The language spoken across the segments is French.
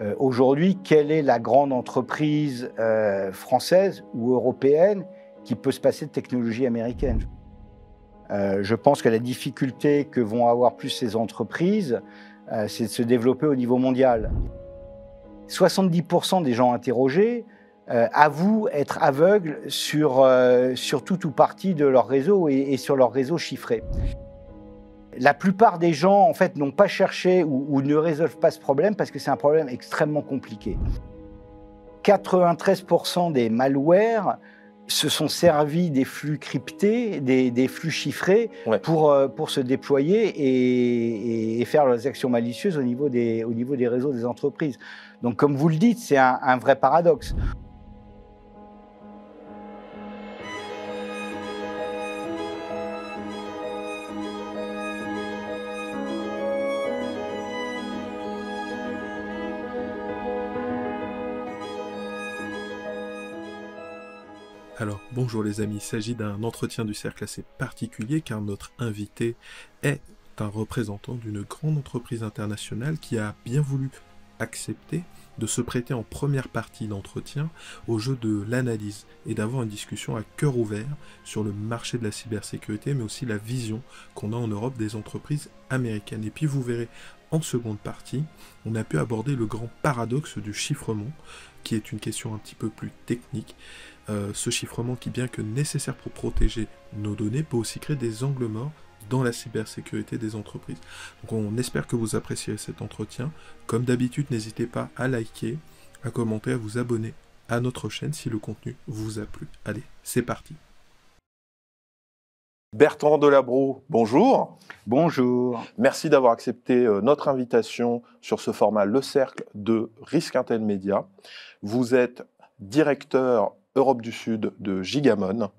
Euh, aujourd'hui, quelle est la grande entreprise euh, française ou européenne qui peut se passer de technologie américaine euh, Je pense que la difficulté que vont avoir plus ces entreprises, c'est de se développer au niveau mondial. 70% des gens interrogés avouent être aveugles sur, sur tout ou partie de leur réseau et, et sur leur réseau chiffré. La plupart des gens, en fait, n'ont pas cherché ou, ne résolvent pas ce problème parce que c'est un problème extrêmement compliqué. 93% des malwares se sont servis des flux cryptés, des, flux chiffrés pour, euh, pour se déployer et, faire leurs actions malicieuses au niveau, des, au niveau des réseaux des entreprises. Donc comme vous le dites, c'est un vrai paradoxe. Alors bonjour les amis, il s'agit d'un entretien du cercle assez particulier car notre invité est un représentant d'une grande entreprise internationale qui a bien voulu accepter de se prêter en première partie d'entretien au jeu de l'analyse et d'avoir une discussion à cœur ouvert sur le marché de la cybersécurité, mais aussi la vision qu'on a en Europe des entreprises américaines. Et puis vous verrez, en seconde partie, on a pu aborder le grand paradoxe du chiffrement, qui est une question un petit peu plus technique. Euh, ce chiffrement qui, bien que nécessaire pour protéger nos données, peut aussi créer des angles morts dans la cybersécurité des entreprises. Donc on espère que vous appréciez cet entretien. Comme d'habitude, n'hésitez pas à liker, à commenter, à vous abonner à notre chaîne si le contenu vous a plu. Allez, c'est parti. Bertrand Delabro, bonjour. Bonjour. Merci d'avoir accepté euh, notre invitation sur ce format Le Cercle de Risque Intel Vous êtes directeur Europe du Sud de Gigamon.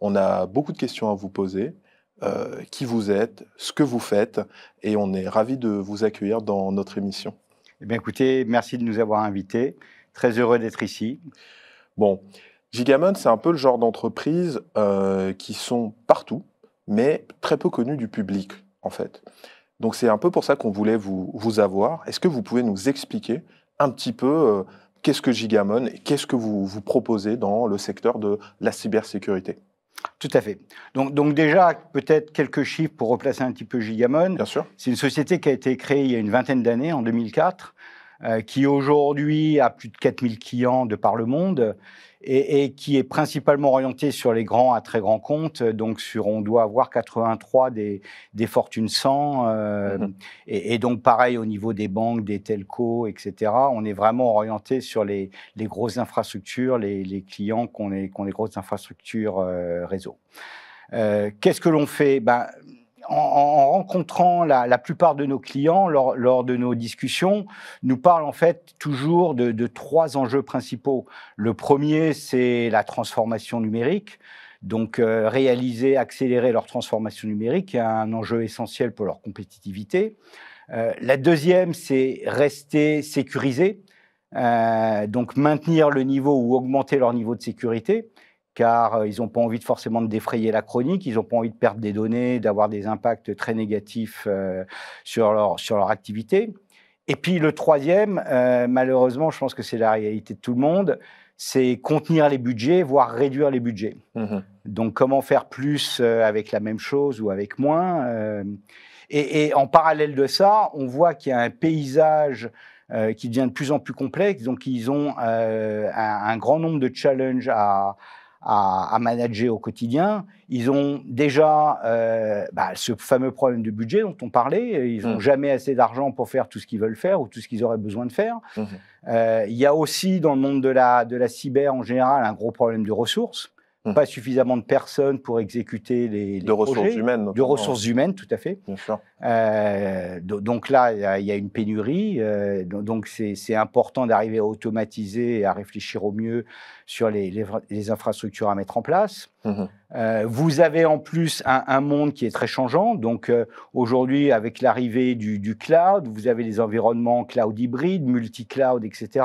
On a beaucoup de questions à vous poser. Euh, qui vous êtes, ce que vous faites, et on est ravi de vous accueillir dans notre émission. Eh bien, écoutez, merci de nous avoir invités. Très heureux d'être ici. Bon, Gigamon, c'est un peu le genre d'entreprise euh, qui sont partout, mais très peu connues du public, en fait. Donc, c'est un peu pour ça qu'on voulait vous, vous avoir. Est-ce que vous pouvez nous expliquer un petit peu euh, Qu'est-ce que Gigamon et qu'est-ce que vous, vous proposez dans le secteur de la cybersécurité tout à fait. Donc, donc déjà, peut-être quelques chiffres pour replacer un petit peu Gigamon. Bien sûr. C'est une société qui a été créée il y a une vingtaine d'années, en 2004, euh, qui aujourd'hui a plus de 4000 clients de par le monde et, et, qui est principalement orienté sur les grands à très grands comptes. Donc, sur, on doit avoir 83 des, des Fortunes 100. Euh, mm-hmm. et, et, donc, pareil au niveau des banques, des telcos, etc. On est vraiment orienté sur les, les grosses infrastructures, les, les clients qui ont des grosses infrastructures euh, réseau. Euh, Qu'est-ce que l'on fait ben, en, rencontrant la, plupart de nos clients lors, de nos discussions, nous parlent en fait toujours de, trois enjeux principaux. Le premier, c'est la transformation numérique. Donc, euh, réaliser, accélérer leur transformation numérique est un enjeu essentiel pour leur compétitivité. Euh, la deuxième, c'est rester sécurisé, euh, donc maintenir le niveau ou augmenter leur niveau de sécurité car euh, ils n'ont pas envie de forcément de défrayer la chronique, ils n'ont pas envie de perdre des données, d'avoir des impacts très négatifs euh, sur, leur, sur leur activité. Et puis le troisième, euh, malheureusement, je pense que c'est la réalité de tout le monde, c'est contenir les budgets, voire réduire les budgets. Mmh Donc comment faire plus avec la même chose ou avec moins et, en parallèle de ça, on voit qu'il y a un paysage qui devient de plus en plus complexe. Donc ils ont un, un grand nombre de challenges à, à, manager au quotidien. Ils ont déjà euh, bah, ce fameux problème de budget dont on parlait. Ils n'ont mmh. jamais assez d'argent pour faire tout ce qu'ils veulent faire ou tout ce qu'ils auraient besoin de faire. Mmh. Euh, il y a aussi dans le monde de la cyber en général un gros problème de ressources. Mmh. pas suffisamment de personnes pour exécuter les, de ressources humaines, de ressources humaines, tout à fait. Euh, donc là, il y, a une pénurie. Euh, donc c'est important d'arriver à automatiser et à réfléchir au mieux sur les, infrastructures à mettre en place. Mmh euh, vous avez en plus un, monde qui est très changeant. Donc aujourd'hui, avec l'arrivée du, cloud, vous avez les environnements cloud hybrides, multi-cloud, etc.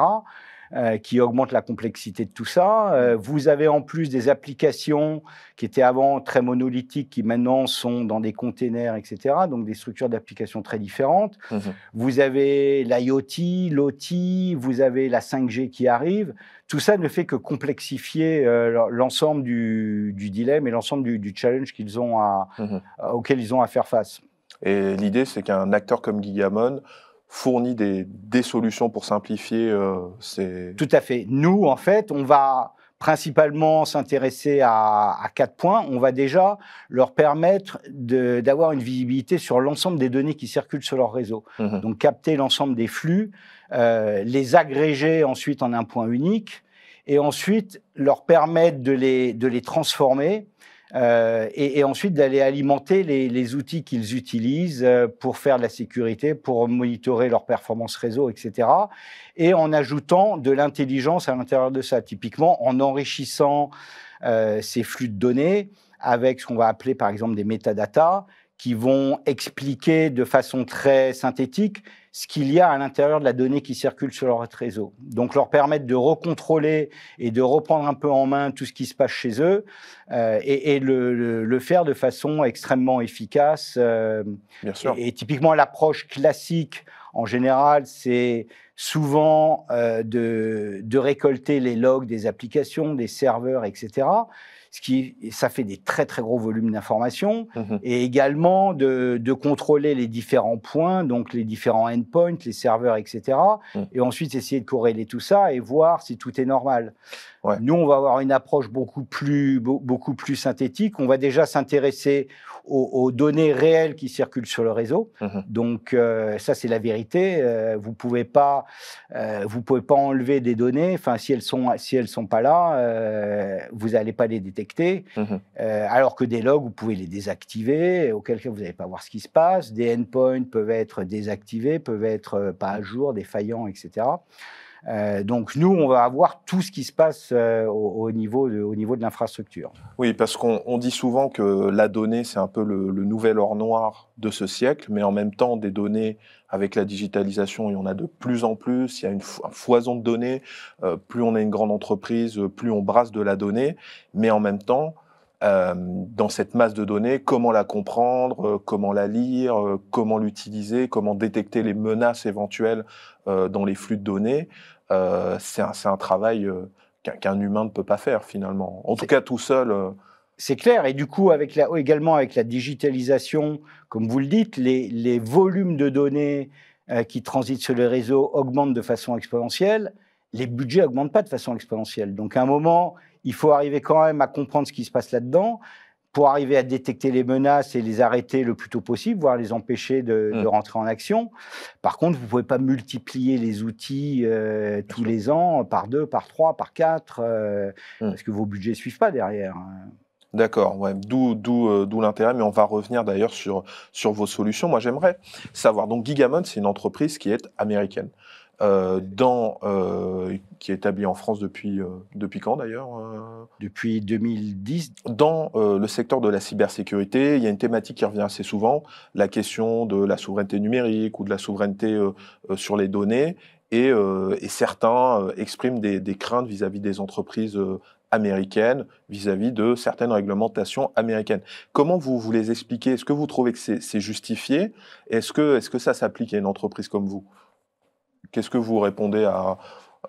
Euh, qui augmente la complexité de tout ça. Euh, mm. vous avez en plus des applications qui étaient avant très monolithiques, qui maintenant sont dans des containers, etc. Donc des structures d'applications très différentes. Mm-hmm. Vous avez l'IoT, l'OT, vous avez la 5G qui arrive. Tout ça ne fait que complexifier euh, l'ensemble du, dilemme et l'ensemble du, challenge qu'ils ont mm-hmm. auquel ils ont à faire face. Et l'idée, c'est qu'un acteur comme Gigamon fournit des, solutions pour simplifier euh, ces... Tout à fait. Nous, en fait, on va principalement s'intéresser à, quatre points, on va déjà leur permettre d'avoir une visibilité sur l'ensemble des données qui circulent sur leur réseau. Mhm. Donc capter l'ensemble des flux, euh, les agréger ensuite en un point unique, et ensuite leur permettre de les, de les transformer euh, et, ensuite d'aller alimenter les, outils qu'ils utilisent euh, pour faire de la sécurité, pour monitorer leur performance réseau, etc. Et en ajoutant de l'intelligence à l'intérieur de ça, typiquement en enrichissant euh, ces flux de données avec ce qu'on va appeler par exemple des métadatas qui vont expliquer de façon très synthétique ce qu'il y a à l'intérieur de la donnée qui circule sur leur réseau. Donc leur permettre de recontrôler et de reprendre un peu en main tout ce qui se passe chez eux euh, et, le, faire de façon extrêmement efficace. Euh, et, typiquement l'approche classique en général, c'est souvent euh, de récolter les logs des applications, des serveurs, etc ce qui ça fait des très très gros volumes d'informations, mhm. et également de, contrôler les différents points, donc les différents endpoints, les serveurs, etc. Mhm. Et ensuite essayer de corréler tout ça et voir si tout est normal. Nous, on va avoir une approche beaucoup plus, beaucoup plus synthétique. On va déjà s'intéresser aux, données réelles qui circulent sur le réseau. Mm-hmm. Donc, euh, ça, c'est la vérité. Euh, vous pouvez euh, pouvez pas enlever des données. si elles sont, si sont pas là, vous n'allez pas les détecter. Mm-hmm. alors que des logs, vous pouvez les désactiver, auquel cas vous n'allez pas voir ce qui se passe. Des endpoints peuvent être désactivés, peuvent être pas à jour, défaillants, etc. Euh, donc nous, on va avoir tout ce qui se passe euh, au, niveau de, l'infrastructure. Oui, parce qu'on dit souvent que la donnée, c'est un peu le, nouvel or noir de ce siècle, mais en même temps, des données avec la digitalisation, il y en a de plus en plus, il y a une foison de données, euh, plus on est une grande entreprise, plus on brasse de la donnée, mais en même temps, euh, dans cette masse de données, comment la comprendre, euh, comment la lire, euh, comment l'utiliser, comment détecter les menaces éventuelles dans les flux de données. c'est un, travail qu'un humain ne peut pas faire finalement. En tout cas tout seul. c'est clair, et du coup, avec la, également avec la digitalisation, comme vous le dites, les, volumes de données qui transitent sur les réseaux augmentent de façon exponentielle les budgets augmentent pas de façon exponentielle. Donc à un moment, il faut arriver quand même à comprendre ce qui se passe là-dedans pour arriver à détecter les menaces et les arrêter le plus tôt possible, voire les empêcher de, mm. rentrer en action. Par contre, vous ne pouvez pas multiplier les outils euh, tous les ans, par deux, par trois, par quatre, euh, mm. parce que vos budgets ne suivent pas derrière. Hein. D'accord, ouais. Euh, d'où, l'intérêt, mais on va revenir d'ailleurs sur, sur vos solutions. Moi, j'aimerais savoir, donc Gigamon, c'est une entreprise qui est américaine. Euh, dans, euh, qui est établi en France depuis, euh, depuis quand d'ailleurs Depuis 2010. Dans le secteur de la cybersécurité, il y a une thématique qui revient assez souvent, la question de la souveraineté numérique ou de la souveraineté sur les données. Et, certains expriment des, craintes vis-à-vis des entreprises américaines vis-à-vis de certaines réglementations américaines. Comment vous, vous les expliquez Est-ce que vous trouvez que c'est justifié Est-ce que, est -ce que ça s'applique à une entreprise comme vous Qu'est-ce que vous répondez à,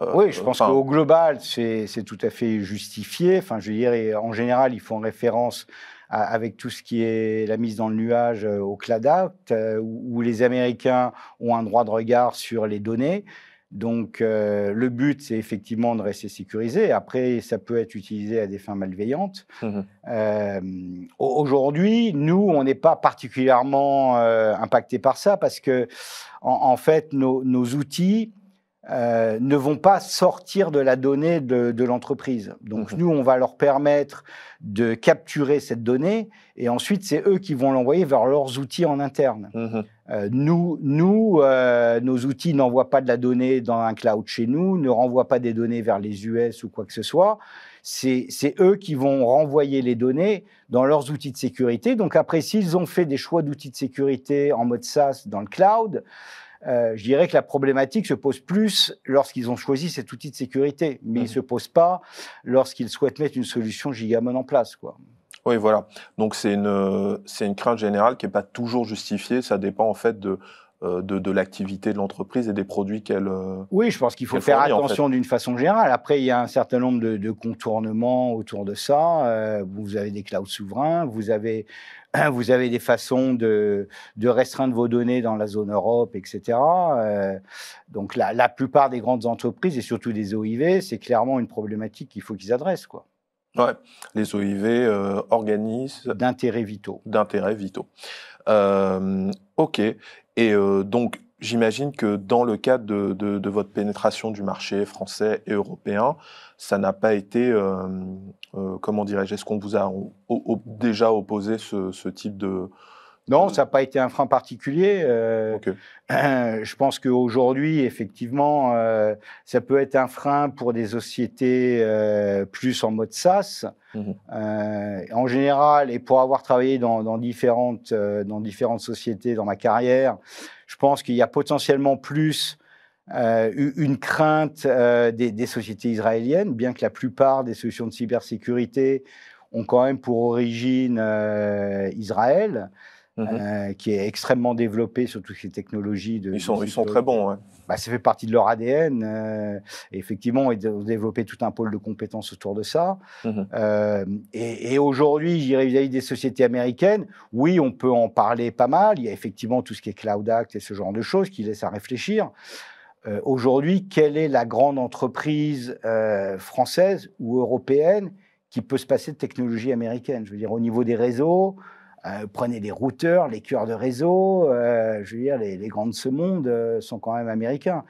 euh, oui, je pense qu'au global, c'est tout à fait justifié. Enfin, je en général, ils font référence avec tout ce qui est la mise dans le nuage euh, au Cloud Act, euh, où, les Américains ont un droit de regard sur les données. Donc euh, le but, c'est effectivement de rester sécurisé. Après, ça peut être utilisé à des fins malveillantes. Mhm. Euh, aujourd'hui, nous, on n'est pas particulièrement euh, impacté par ça parce que, en, fait, nos outils euh, ne vont pas sortir de la donnée de, l'entreprise. Donc nous, on va leur permettre de capturer cette donnée et ensuite c'est eux qui vont l'envoyer vers leurs outils en interne. Mhm. Euh, nous, nous euh, nos outils n'envoient pas de la donnée dans un cloud chez nous, ne renvoient pas des données vers les US ou quoi que ce soit. C'est eux qui vont renvoyer les données dans leurs outils de sécurité. Donc après, s'ils ont fait des choix d'outils de sécurité en mode SaaS dans le cloud, euh, je dirais que la problématique se pose plus lorsqu'ils ont choisi cet outil de sécurité, mais il ne mmh. se pose pas lorsqu'ils souhaitent mettre une solution gigamon en place. Quoi. Oui, voilà. Donc c'est une, c'est une crainte générale qui n'est pas toujours justifiée. Ça dépend en fait euh, de, de, l'activité de l'entreprise et des produits qu'elle. Euh, oui, je pense qu'il faut faire attention d'une façon générale. Après, il y a un certain nombre de, contournements autour de ça. vous avez des clouds souverains, vous avez vous avez des façons de, restreindre vos données dans la zone Europe, etc. Euh, donc la, plupart des grandes entreprises, et surtout des OIV, c'est clairement une problématique qu'il faut qu'ils adressent. Quoi. Ouais, les OIV euh, organisent... D'intérêts vitaux. D'intérêts vitaux. Euh, ok. Et donc, J'imagine que dans le cadre de, votre pénétration du marché français et européen, ça n'a pas été, euh, euh, comment dirais-je, est-ce qu'on vous a déjà opposé ce, type de... Non, ça n'a pas été un frein particulier. Euh, euh je pense qu'aujourd'hui, effectivement, ça peut être un frein pour des sociétés plus en mode SaaS. Mmh en général, et pour avoir travaillé dans, différentes, dans différentes sociétés dans ma carrière, je pense qu'il y a potentiellement plus euh, une crainte euh, des, sociétés israéliennes, bien que la plupart des solutions de cybersécurité ont quand même pour origine euh, Israël, mmh qui est extrêmement développé sur toutes ces technologies. De, ils sont, très bons. Ouais. Bah, ça fait partie de leur ADN. effectivement, euh, et effectivement, ils ont développé tout un pôle de compétences autour de ça. Mmh euh, et, aujourd'hui, j'irai vis-à-vis des sociétés américaines, oui, on peut en parler pas mal. Il y a effectivement tout ce qui est Cloud Act et ce genre de choses qui laissent à réfléchir. Euh, aujourd'hui, quelle est la grande entreprise française ou européenne qui peut se passer de technologie américaine Je veux dire, au niveau des réseaux, euh, prenez les routeurs, les cœurs de réseau, euh, je veux dire, les, les grands de ce monde euh, sont quand même américains.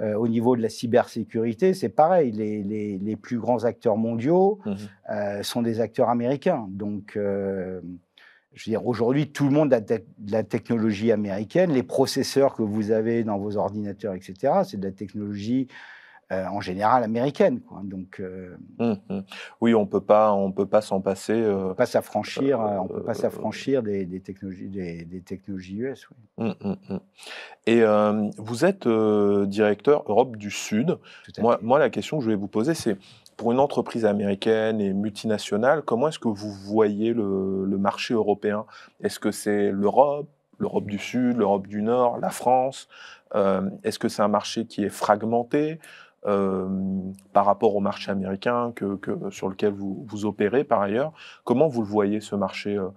au niveau de la cybersécurité, c'est pareil, les, plus grands acteurs mondiaux mmh sont des acteurs américains. Donc, je veux dire, aujourd'hui, tout le monde a de la technologie américaine. Les processeurs que vous avez dans vos ordinateurs, etc., c'est de la technologie euh, en général américaine, Quoi. Donc, euh, mmh, mmh. on peut Oui, on ne peut pas s'en passer. on ne peut pas s'affranchir, on peut pas s'affranchir euh, euh, des, technologies, des, technologies US. Mmh, et vous êtes directeur Europe du Sud. Moi, moi, la question que je vais vous poser, c'est pour une entreprise américaine et multinationale, comment est-ce que vous voyez le, marché européen Est-ce que c'est l'Europe l'Europe du Sud, l'Europe du Nord, la France. Est-ce que c'est un marché qui est fragmenté euh, par rapport au marché américain que, que sur lequel vous, vous, opérez par ailleurs. Comment vous le voyez ce marché euh,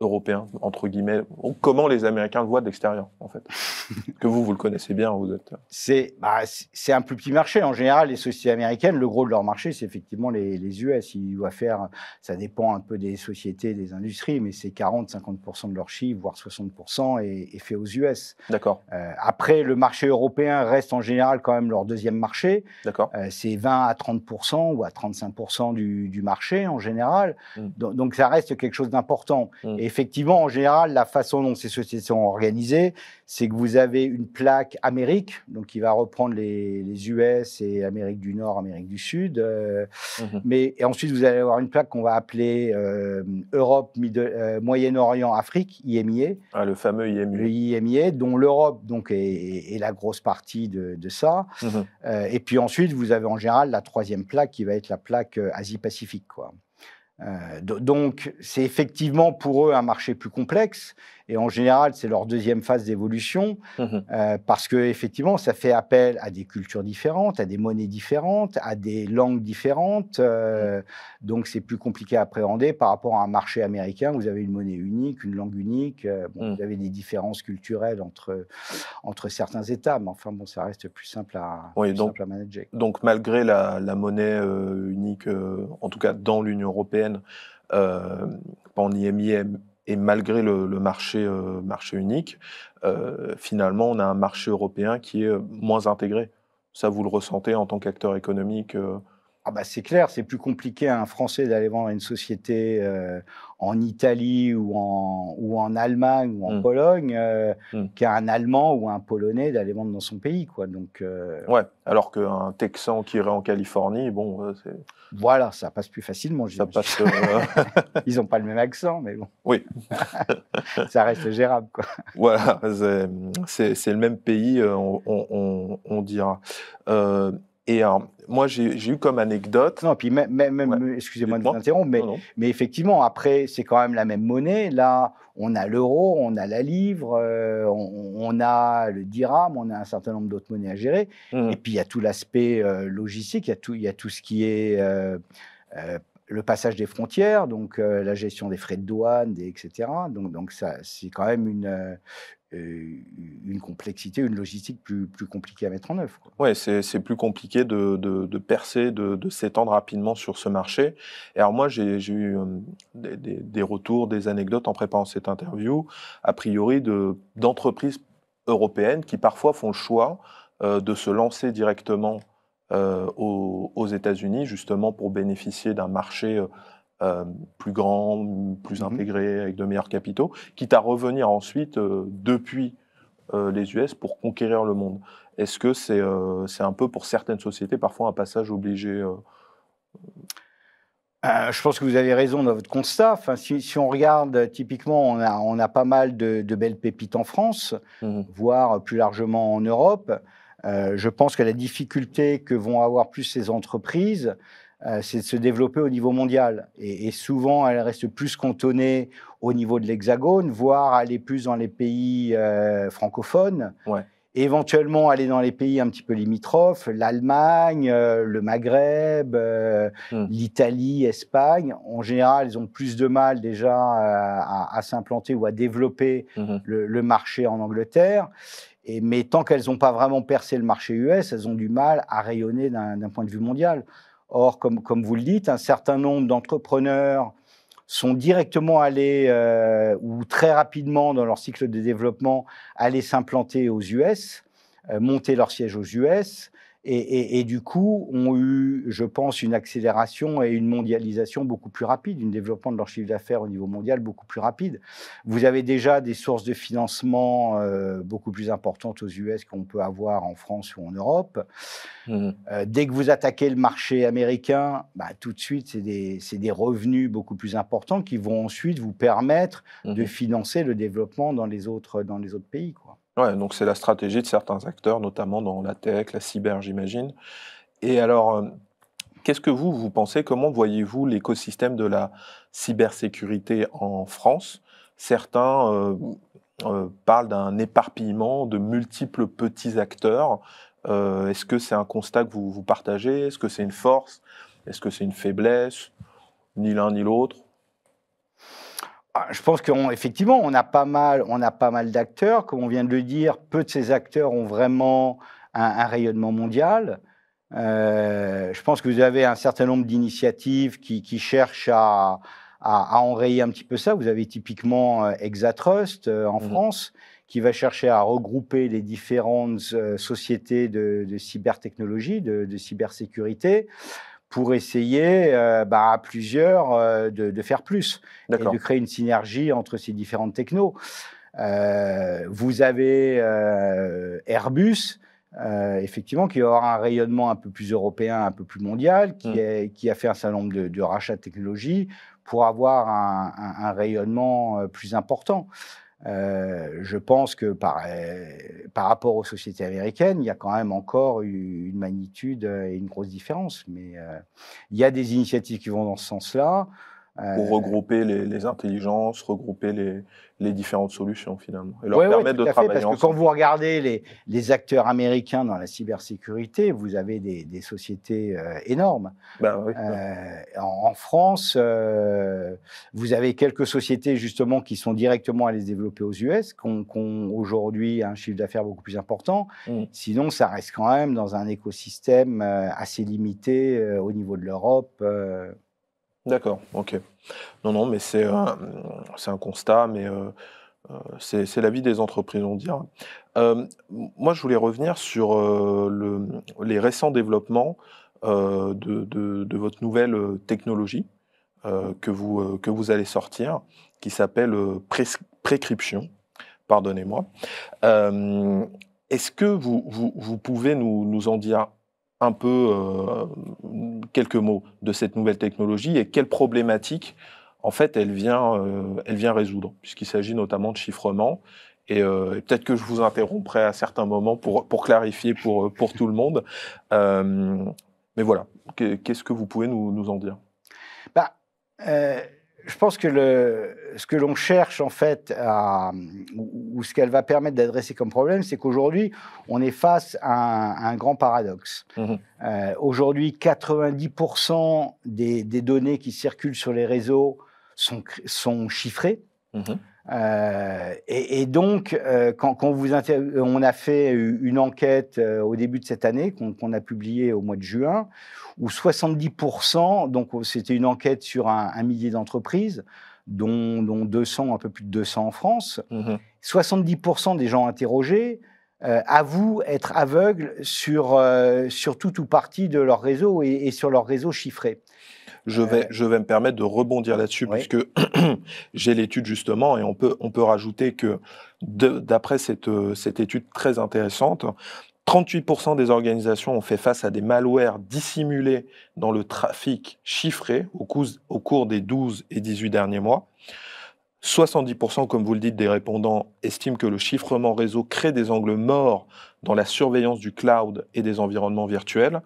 européen, entre guillemets, comment les Américains le voient de l'extérieur, en fait Que vous, vous le connaissez bien, vous êtes... Euh. C'est bah, un plus petit marché. En général, les sociétés américaines, le gros de leur marché, c'est effectivement les, les, US. Ils doivent faire, ça dépend un peu des sociétés, des industries, mais c'est 40-50% de leur chiffre, voire 60%, est, fait aux US. D'accord. Euh, après, le marché européen reste en général quand même leur deuxième marché. D'accord. Euh, c'est 20 à 30% ou à 35% du, du, marché, en général. Mmh. Donc, ça reste quelque chose d'important. Mmh. Et effectivement, en général, la façon dont ces sociétés sont organisées, c'est que vous avez une plaque Amérique, donc qui va reprendre les, US et Amérique du Nord, Amérique du Sud. Euh, mhm. Mais ensuite, vous allez avoir une plaque qu'on va appeler euh, Europe, euh, Moyen-Orient, Afrique, IMIA. Ah, le fameux IMIA. Le dont l'Europe donc est, la grosse partie de, ça. Mhm. et puis ensuite, vous avez en général la troisième plaque qui va être la plaque Asie-Pacifique, quoi. Euh, donc, c'est effectivement pour eux un marché plus complexe, et en général, c'est leur deuxième phase d'évolution mhm. euh, parce que effectivement, ça fait appel à des cultures différentes, à des monnaies différentes, à des langues différentes. Euh, donc, c'est plus compliqué à appréhender par rapport à un marché américain. Vous avez une monnaie unique, une langue unique. Euh, mhm. Vous avez des différences culturelles entre entre certains États, mais enfin bon, ça reste plus simple à, manager. Donc, malgré la, monnaie unique, en tout cas dans l'Union européenne. pas en IMIM et malgré le, euh, marché, unique, euh, finalement, on a un marché européen qui est moins intégré. Ça, vous le ressentez en tant qu'acteur économique. Euh, ah bah c'est clair, c'est plus compliqué à un Français d'aller vendre à une société euh, en Italie ou en, ou en Allemagne ou en mmh. Pologne euh, mmh. qu'à un Allemand ou un Polonais d'aller vendre dans son pays. Quoi. Donc, euh, ouais, alors qu'un Texan qui irait en Californie, bon. voilà, ça passe plus facilement. Ils n'ont pas le même accent, mais bon. Oui. ça reste gérable. Quoi. Voilà, c'est le même pays, on, on, on, on dira. Et euh, moi, j'ai eu comme anecdote. Non, puis même, excusez-moi de vous interrompre, mais, mais effectivement, après, c'est quand même la même monnaie. Là, on a l'euro, on a la livre, euh, on, a le dirham, on a un certain nombre d'autres monnaies à gérer. Mhm. Et puis, il y a tout l'aspect euh, logistique, il y, a tout, y tout ce qui est le passage des frontières, donc la gestion des frais de douane, etc. Donc, donc ça, c'est quand même une, euh, une complexité, une logistique plus, plus compliquée à mettre en œuvre. Oui, c'est plus compliqué de, percer, de, s'étendre rapidement sur ce marché. Et alors moi, j'ai eu hum, des, retours, des anecdotes en préparant cette interview, a priori d'entreprises européennes qui parfois font le choix euh, de se lancer directement euh, aux, États-Unis, justement pour bénéficier d'un marché. Euh, plus grand, plus mhm. intégré, avec de meilleurs capitaux, quitte à revenir ensuite euh, depuis euh, les US pour conquérir le monde. Est-ce que c'est un peu pour certaines sociétés parfois un passage obligé je pense que vous avez raison dans votre constat. si, on regarde, typiquement, on a, on a pas mal de, belles pépites en France, mhm. voire plus largement en Europe. je pense que la difficulté que vont avoir plus ces entreprises, euh, c'est de se développer au niveau mondial. Et, souvent, elle restent plus cantonnée au niveau de l'Hexagone, voire aller plus dans les pays euh, francophones. Éventuellement, aller dans les pays un petit peu limitrophes, l'Allemagne, euh, le Maghreb, hmm. l'Italie, Espagne. En général, elles ont plus de mal déjà à, s'implanter ou à développer mhm. le, marché en Angleterre. mais tant qu'elles n'ont pas vraiment percé le marché US, elles ont du mal à rayonner d'un point de vue mondial. Or, comme, vous le dites, un certain nombre d'entrepreneurs sont directement allés euh, ou très rapidement dans leur cycle de développement aller s'implanter aux US, euh, monter leur siège aux US. Et, du coup, ont eu, je pense, une accélération et une mondialisation beaucoup plus rapide, un développement de leur chiffre d'affaires au niveau mondial beaucoup plus rapide. Vous avez déjà des sources de financement euh, beaucoup plus importantes aux US qu'on peut avoir en France ou en Europe. Mmh. Euh, dès que vous attaquez le marché américain, bah, tout de suite, c'est des, revenus beaucoup plus importants qui vont ensuite vous permettre mmh. de financer le développement dans les autres, dans les autres pays. Ouais, donc c'est la stratégie de certains acteurs, notamment dans la tech, la cyber, j'imagine. Et alors, euh, qu'est-ce que vous, vous pensez Comment voyez-vous l'écosystème de la cybersécurité en France Certains euh, euh, parlent d'un éparpillement de multiples petits acteurs. Est-ce que c'est un constat que vous partagez Est-ce que c'est une force Est-ce que c'est une faiblesse Ni l'un ni l'autre ah, je pense qu'effectivement, on, on, a pas mal, on a pas mal d'acteurs, comme on vient de le dire. Peu de ces acteurs ont vraiment un, rayonnement mondial. Euh, je pense que vous avez un certain nombre d'initiatives qui, cherchent à, enrayer un petit peu ça. Vous avez typiquement euh, Exatrust euh, en mmh. France, qui va chercher à regrouper les différentes sociétés de, cybertechnologie, de, de cybersécurité pour essayer euh, bah, à plusieurs euh, de, faire plus et de créer une synergie entre ces différentes technos. Euh, vous avez Airbus. effectivement, qui aura un rayonnement un peu plus européen, un peu plus mondial, qui, mmh. a fait un certain nombre de, rachats de technologies pour avoir un rayonnement plus important. Euh, je pense que par, euh, par rapport aux sociétés américaines, il y a quand même encore une magnitude euh, et une grosse différence. Mais il y a des initiatives qui vont dans ce sens-là pour euh, regrouper les, intelligences, regrouper les, différentes solutions finalement, et leur permettre de travailler parce Que quand vous regardez les, acteurs américains dans la cybersécurité, vous avez des, sociétés euh, énormes. Bah euh, en, France, vous avez quelques sociétés justement qui sont directement allées se développer aux US, qui ont, aujourd'hui un chiffre d'affaires beaucoup plus important. Hmm. Sinon, ça reste quand même dans un écosystème assez limité au niveau de l'Europe. D'accord, ok. Non, non, mais c'est un, constat, mais euh, euh, c'est la vie des entreprises, on dirait. Euh, moi, je voulais revenir sur les récents développements de, votre nouvelle technologie que, vous, allez sortir, qui s'appelle prescription. Pardonnez-moi. Est-ce que vous, pouvez nous, nous en dire un peu euh, quelques mots de cette nouvelle technologie et quelles problématiques, en fait, elle vient, euh, elle vient résoudre, puisqu'il s'agit notamment de chiffrement. Euh, et, peut-être que je vous interromprai à certains moments pour, pour clarifier pour, pour tout le monde. mais voilà, qu'est-ce que vous pouvez nous, en dire bah, je pense que le, ce que l'on cherche en fait, à, ou, ce qu'elle va permettre d'adresser comme problème, c'est qu'aujourd'hui, on est face à un, grand paradoxe. Mhm. Euh, aujourd'hui, 90% des, données qui circulent sur les réseaux sont, sont chiffrées. Mhm. Euh, et, donc, euh, on a fait une enquête euh, au début de cette année, qu'on a publiée au mois de juin, où 70%, donc oh, c'était une enquête sur un, millier d'entreprises, dont, 200, un peu plus de 200 en France, 70% mmh des gens interrogés avouent être aveugles sur, sur tout ou partie de leur réseau et sur leur réseau chiffré. Euh, je vais, me permettre de rebondir là-dessus, parce puisque j'ai l'étude justement, et on peut, rajouter que d'après euh, cette, étude très intéressante, 38% des organisations ont fait face à des malwares dissimulés dans le trafic chiffré au, au cours des 12 et 18 derniers mois. 70%, comme vous le dites, des répondants estiment que le chiffrement réseau crée des angles morts dans la surveillance du cloud et des environnements virtuels.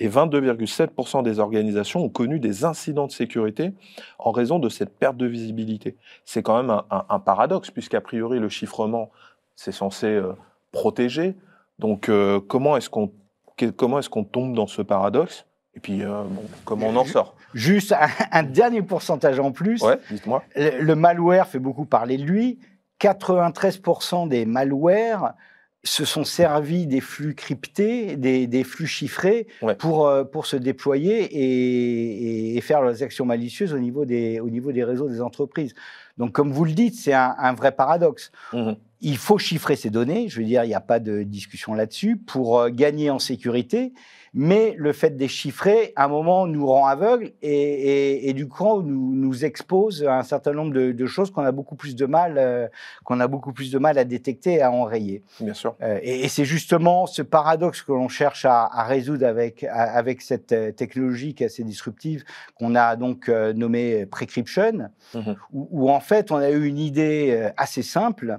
Et 22,7% des organisations ont connu des incidents de sécurité en raison de cette perte de visibilité. C'est quand même un, paradoxe, puisqu'a priori, le chiffrement, c'est censé euh, protéger. Donc, euh, comment est-ce qu'on tombe dans ce paradoxe et puis, euh, comment euh, on en sort Juste un, dernier pourcentage en plus. dites-moi. Le, malware fait beaucoup parler de lui. 93% des malwares se sont servis des flux cryptés, des, flux chiffrés pour, euh, pour se déployer et, faire leurs actions malicieuses au niveau, des, au niveau des réseaux des entreprises. Donc, comme vous le dites, c'est un, vrai paradoxe. Mmh. Il faut chiffrer ces données, je veux dire, il n'y a pas de discussion là-dessus, pour gagner en sécurité. Mais le fait de déchiffrer, à un moment, nous rend aveugles et, du coup, nous, expose à un certain nombre de, choses qu'on a beaucoup plus de mal, euh, qu'on a beaucoup plus de mal à détecter et à enrayer. Bien sûr. Euh, et, c'est justement ce paradoxe que l'on cherche à, résoudre avec, avec cette euh, technologie qui est assez disruptive, qu'on a donc nommé « nommée Precryption, mmh où, en fait, on a eu une idée assez simple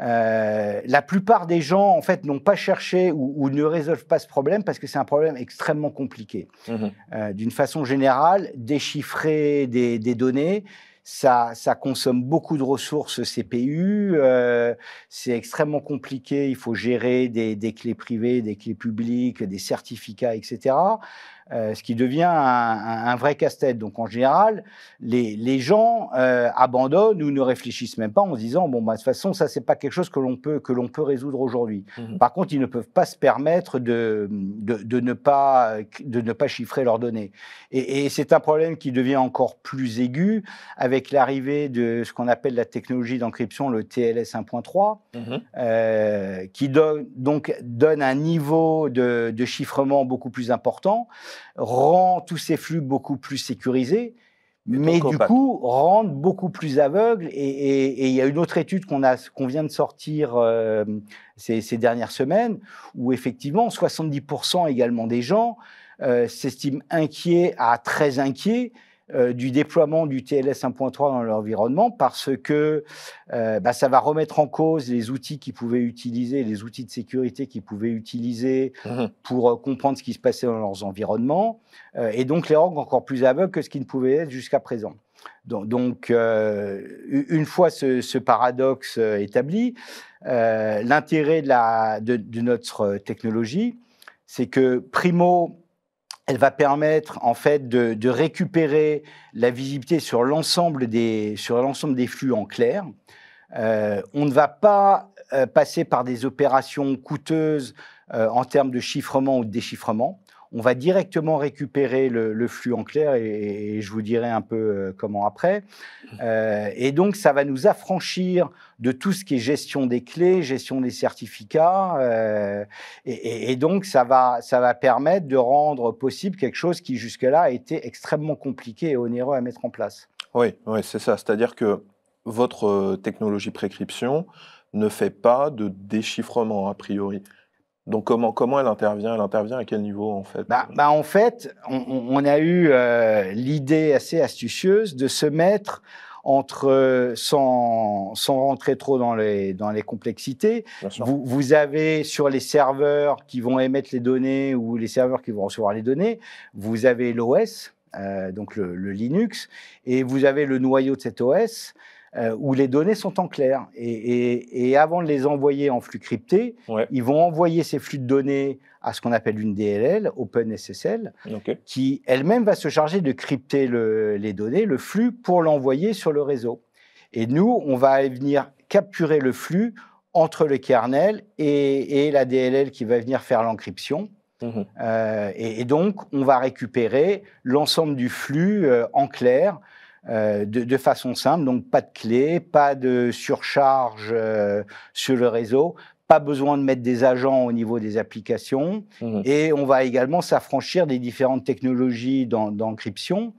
euh, la plupart des gens, en fait, n'ont pas cherché ou, ne résolvent pas ce problème parce que c'est un problème extrêmement compliqué. Mmh euh, d'une façon générale, déchiffrer des, données, ça, consomme beaucoup de ressources CPU, euh, c'est extrêmement compliqué, il faut gérer des, clés privées, des clés publiques, des certificats, etc. Euh, ce qui devient un, vrai casse-tête. Donc en général, les, gens euh, abandonnent ou ne réfléchissent même pas en se disant bon bah, de toute façon ça c'est pas quelque chose que l'on peut que l'on peut résoudre aujourd'hui. Mhm. Par contre, ils ne peuvent pas se permettre de, de, ne pas de ne pas chiffrer leurs données. Et, c'est un problème qui devient encore plus aigu avec l'arrivée de ce qu'on appelle la technologie d'encryption, le TLS 1.3, mhm. euh, qui donne donc donne un niveau de, de chiffrement beaucoup plus important rend tous ces flux beaucoup plus sécurisés, mais du coup rendent beaucoup plus aveugles. Et il y a une autre étude qu'on vient de sortir euh, ces, dernières semaines, où effectivement 70% également des gens euh, s'estiment inquiets à très inquiets euh, du déploiement du TLS 1.3 dans leur environnement parce que euh, bah, ça va remettre en cause les outils qu'ils pouvaient utiliser, les outils de sécurité qu'ils pouvaient utiliser mhm. pour euh, comprendre ce qui se passait dans leurs environnements, et donc les rendre encore plus aveugles que ce qu'ils ne pouvaient être jusqu'à présent. Donc, une fois ce, paradoxe établi, l'intérêt de notre technologie, c'est que, primo, elle va permettre en fait de, récupérer la visibilité sur l'ensemble des, sur l'ensemble des flux en clair. Euh, on ne va pas euh, passer par des opérations coûteuses euh, en termes de chiffrement ou de déchiffrement on va directement récupérer le, flux en clair et, je vous dirai un peu euh, comment après. Mmh. Euh, et donc, ça va nous affranchir de tout ce qui est gestion des clés, gestion des certificats. Euh, et, donc, ça va, ça va permettre de rendre possible quelque chose qui jusque-là a été extrêmement compliqué et onéreux à mettre en place. Oui, oui c'est ça. C'est-à-dire que votre technologie prescription ne fait pas de déchiffrement a priori. Donc comment, comment elle intervient Elle intervient à quel niveau en fait bah, bah, En fait, on, a eu euh, l'idée assez astucieuse de se mettre entre, euh, sans, sans rentrer trop dans les, dans les complexités, vous, vous, avez sur les serveurs qui vont émettre les données ou les serveurs qui vont recevoir les données, vous avez l'OS, euh, donc le, le Linux, et vous avez le noyau de cet OS. Euh, où les données sont en clair. Et, avant de les envoyer en flux crypté, ils vont envoyer ces flux de données à ce qu'on appelle une DLL, OpenSSL, qui elle-même va se charger de crypter les données, le flux, pour l'envoyer sur le réseau. Et nous, on va venir capturer le flux entre le kernel et, la DLL qui va venir faire l'encryption. Mhm. Euh, et, donc, on va récupérer l'ensemble du flux euh, en clair euh, de, façon simple, donc pas de clé, pas de surcharge euh, sur le réseau, pas besoin de mettre des agents au niveau des applications, mhm. et on va également s'affranchir des différentes technologies d'encryption.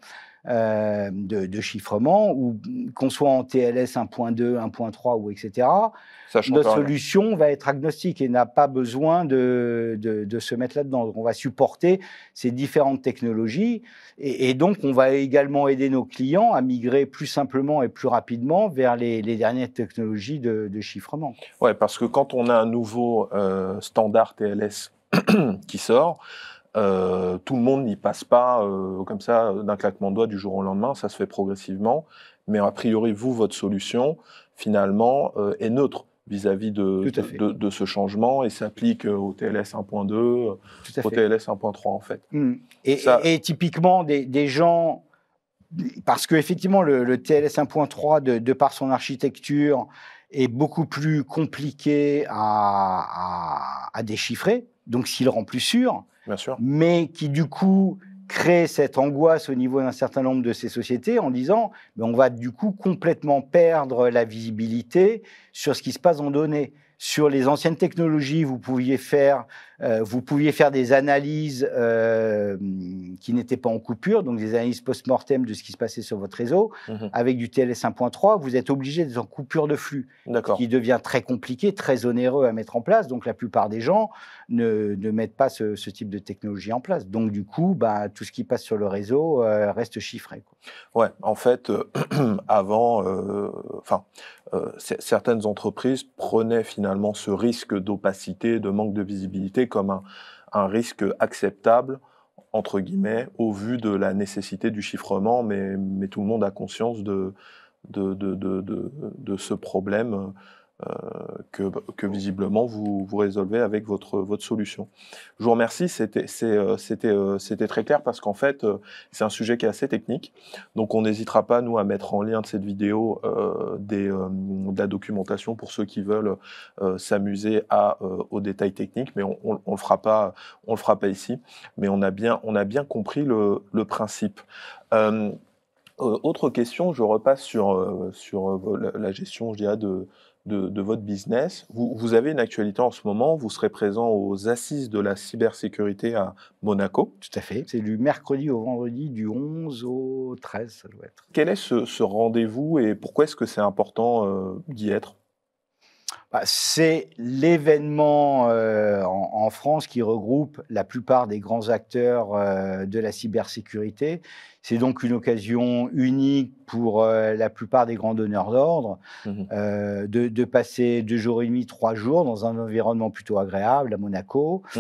Euh, de, chiffrement, ou qu'on soit en TLS 1.2, 1.3 ou etc. Notre solution va être agnostique et n'a pas besoin de, se mettre là-dedans. On va supporter ces différentes technologies et, donc on va également aider nos clients à migrer plus simplement et plus rapidement vers les, dernières technologies de, chiffrement. Oui, parce que quand on a un nouveau euh, standard TLS qui sort, euh, tout le monde n'y passe pas euh, comme ça d'un claquement de doigts du jour au lendemain, ça se fait progressivement. Mais a priori, vous, votre solution, finalement, euh, est neutre vis-à-vis de, ce changement et s'applique au TLS 1.2, au TLS 1.3 en fait. Hmm. Et, typiquement, des, gens parce que le, TLS 1.3 de, par son architecture est beaucoup plus compliqué à déchiffrer. Donc s'il rend plus sûr, mais qui du coup crée cette angoisse au niveau d'un certain nombre de ces sociétés en disant ben, on va du coup complètement perdre la visibilité sur ce qui se passe en données. Sur les anciennes technologies, vous pouviez faire euh, vous pouviez faire des analyses euh, qui n'étaient pas en coupure, donc des analyses post-mortem de ce qui se passait sur votre réseau. Mhm. Avec du TLS 1.3, vous êtes obligé d'être en coupure de flux, ce qui devient très compliqué, très onéreux à mettre en place. Donc la plupart des gens ne, mettent pas ce, type de technologie en place. Donc du coup, bah, tout ce qui passe sur le réseau euh, reste chiffré. Quoi. Ouais, en fait, avant, enfin, certaines entreprises prenaient finalement ce risque d'opacité, de manque de visibilité comme un, risque acceptable entre guillemets, au vu de la nécessité du chiffrement, mais, tout le monde a conscience de, de, de ce problème euh, que, visiblement vous, résolvez avec votre, votre solution. Je vous remercie, c'était euh, euh, très clair parce qu'en fait, c'est un sujet qui est assez technique. Donc on n'hésitera pas, nous, à mettre en lien de cette vidéo des, de la documentation pour ceux qui veulent s'amuser s'amuser aux détails techniques, mais on ne le, fera pas, on le fera pas ici. Mais on a bien, on a bien compris le, le principe. autre question, je repasse sur, sur la, la gestion, je dirais, de, de, votre business. Vous, avez une actualité en ce moment, vous serez présent aux assises de la cybersécurité à Monaco. Tout à fait. C'est du mercredi au vendredi, du 11 au 13, ça doit être. Quel est ce, rendez-vous et pourquoi est-ce que c'est important euh, d'y être bah, c'est l'événement euh, en, France qui regroupe la plupart des grands acteurs euh, de la cybersécurité. C'est donc une occasion unique pour euh, la plupart des grands donneurs d'ordre mmh de, passer deux jours et demi, trois jours dans un environnement plutôt agréable à Monaco. Mmh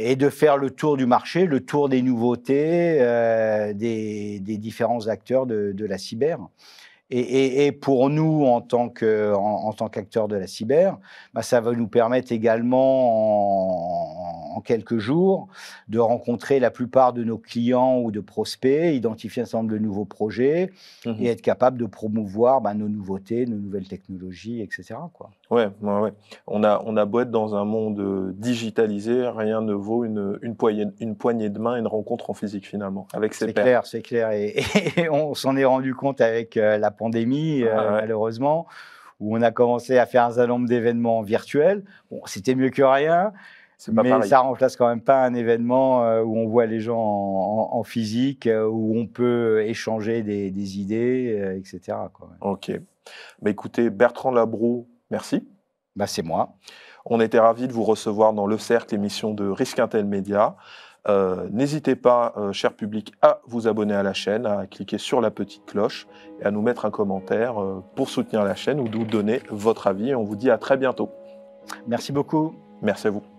et de faire le tour du marché, le tour des nouveautés des, différents acteurs de la cyber. Et, pour nous, en tant que, qu'acteurs de la cyber, bah, ça va nous permettre également, quelques jours, de rencontrer la plupart de nos clients ou de prospects, identifier un certain nombre de nouveaux projets mmh et être capable de promouvoir bah, nos nouveautés, nos nouvelles technologies, etc. Quoi. Ouais, On, a, on a beau être dans un monde euh, digitalisé, rien ne vaut une, une, poignée, une poignée de main, et une rencontre en physique finalement, avec C'est clair, c'est clair. Et, on s'en est rendu compte avec euh, la pandémie, ah, euh, malheureusement où on a commencé à faire un certain nombre d'événements virtuels. Bon, c'était mieux que rien, mais ça ça remplace quand même pas un événement euh, où on voit les gens en, physique, euh, où on peut échanger des, idées, euh, etc. Ok. Mais bah, écoutez, Bertrand Labrou, merci. Bah, C'est moi. On était ravis de vous recevoir dans Le Cercle, émission de Risque Intel Média. N'hésitez pas, cher public, à vous abonner à la chaîne, à cliquer sur la petite cloche et à nous mettre un commentaire pour soutenir la chaîne ou nous donner votre avis. On vous dit à très bientôt. Merci beaucoup. Merci à vous.